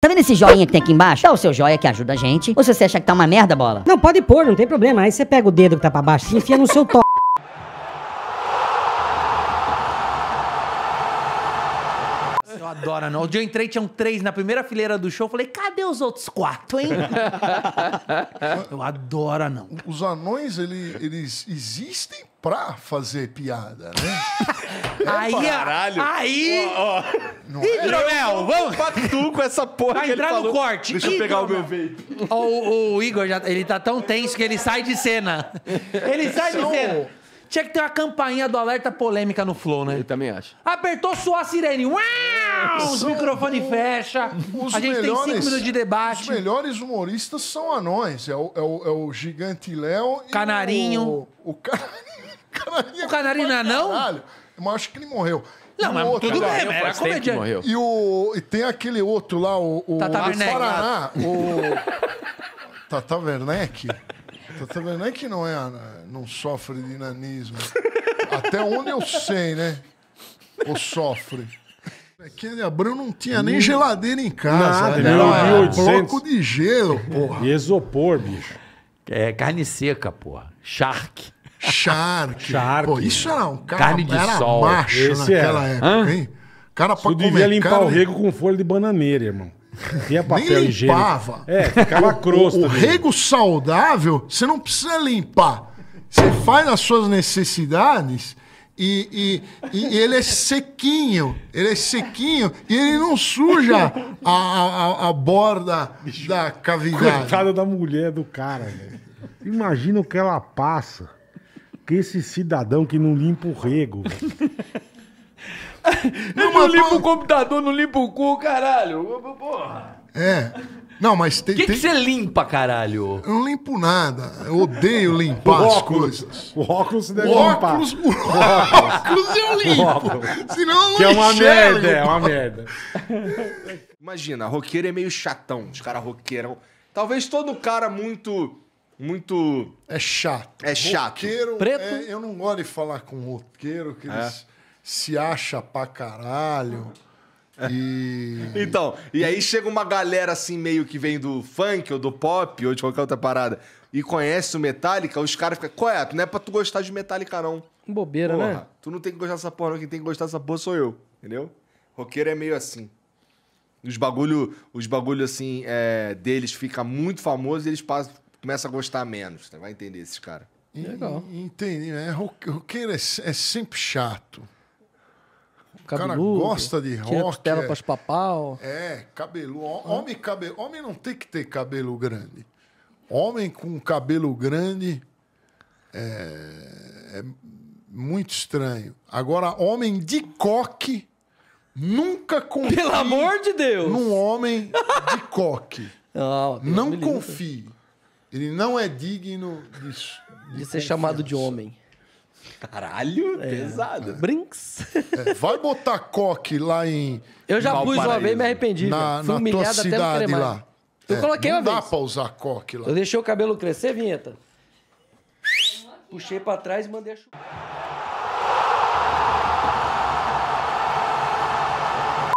Tá vendo esse joinha que tem aqui embaixo? Dá o seu joia que ajuda a gente. Ou se você acha que tá uma merda, bola? Não, pode pôr, não tem problema. Aí você pega o dedo que tá pra baixo e enfia no seu toque. adora, não. O dia eu entrei, tinham três na primeira fileira do show. Eu falei, cadê os outros quatro, hein? eu adoro, não. Os anões, ele, eles existem pra fazer piada, né? aí, é- caralho. Aí. Oh, oh. Hidromel, vamos. Patu com essa porra. Vai entrar no corte. Deixa Hidromel. eu pegar o meu vape. O, o, Igor, já, ele tá tão tenso que ele sai de cena. Ele sai São... de cena. Tinha que ter uma campainha do alerta polêmica no Flow, né? Eu também acho. Apertou, sua sirene. Uau! Os microfones fecha. os A gente tem cinco minutos de debate. Os melhores humoristas são anões. É o, é o, é o Gigante Léo e Canarinho. O, o Canarinho. Canarinho é O Canarinho não é Caralho. Mas acho que ele morreu. Não, mas outro- tudo bem, era comediante. morreu. E, o, e tem aquele outro lá, o, o Tata Werneck, o Tata Werneck tá vendo? Não é que não, é, não sofre de nanismo. Até onde eu sei, né? Ou sofre. Aquele abril não tinha nem hum. geladeira em casa. Nada, né? era um bloco de gelo, porra. E isopor, bicho. É carne seca, porra. Shark. Shark. Shark. Pô, isso era um cara, carne de era sol. macho Esse naquela era. época, Hã? hein? cara pra tu devia limpar o rego com folha de bananeira, irmão. Tinha papel Nem higiênico. limpava. É, ficava crosta. O, o rego saudável, você não precisa limpar. Você faz as suas necessidades e, e, e, ele é sequinho. Ele é sequinho e ele não suja a, a, a borda Bicho, da cavidade. Coitada da mulher do cara, velho. Imagina o que ela passa. Que esse cidadão que não limpa o rego, não, não limpa o computador, não limpa o cu, caralho. Porra. É. Não, mas tem. O que, tem... que você limpa, caralho? Eu não limpo nada. Eu odeio limpar as coisas. O óculos você deve o óculos, limpar. O óculos eu limpo. Óculos. Senão eu não Que é uma merda, é uma merda. Imagina, roqueiro é meio chatão. Os caras roqueirão. Talvez todo cara muito. Muito. É chato. É chato. Roqueiro, Preto. É, eu não gosto de falar com roqueiro, que é. eles. É se acha pra caralho. Ah. E... então, e aí chega uma galera assim, meio que vem do funk ou do pop ou de qualquer outra parada e conhece o Metallica, os caras ficam, qual é? Não é pra tu gostar de Metallica, não. Bobeira, porra, né? Tu não tem que gostar dessa porra, não. Quem tem que gostar dessa porra sou eu, entendeu? Roqueiro é meio assim. Os bagulho, os bagulho assim, é, deles fica muito famoso e eles passam, começam a gostar menos. Né? Vai entender esses caras. Legal. Entendi, né? Roqueiro é, é sempre chato cabeludo. O cara gosta de rock. Tela é, para papau. É, cabelo. Homem, cabelo. Homem não tem que ter cabelo grande. Homem com cabelo grande é, é muito estranho. Agora, homem de coque, nunca confie. Pelo amor de Deus! Num homem de coque. Ah, não, não confie. Ele não é digno de, de, de ser chamado de homem. Caralho, é. pesado. Brinks. É. Vai botar coque lá em. Eu já pus uma vez e me arrependi. Na, Fui na tua cidade lá. Eu é, coloquei não uma dá vez. pra usar coque lá. Eu deixei o cabelo crescer, vinheta. Puxei pra trás e mandei a chupar.